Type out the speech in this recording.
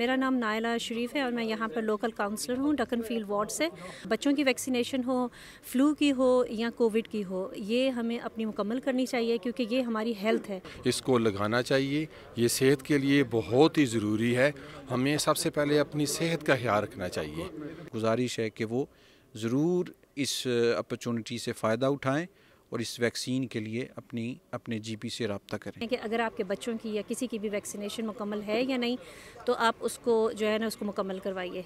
मेरा नाम नायला शरीफ है और मैं यहाँ पर लोकल काउंसलर हूँ डकन फील्ड वार्ड से बच्चों की वैक्सीनेशन हो फ्लू की हो या कोविड की हो ये हमें अपनी मुकम्मल करनी चाहिए क्योंकि ये हमारी हेल्थ है इसको लगाना चाहिए ये सेहत के लिए बहुत ही ज़रूरी है हमें सबसे पहले अपनी सेहत का ख्याल रखना चाहिए गुजारिश है कि वो ज़रूर इस अपॉर्चुनिटी से फ़ायदा उठाएं और इस वैक्सीन के लिए अपनी अपने जीपी से रबता करें कि अगर आपके बच्चों की या किसी की भी वैक्सीनेशन मुकम्मल है या नहीं तो आप उसको जो है ना उसको मुकम्मल करवाइए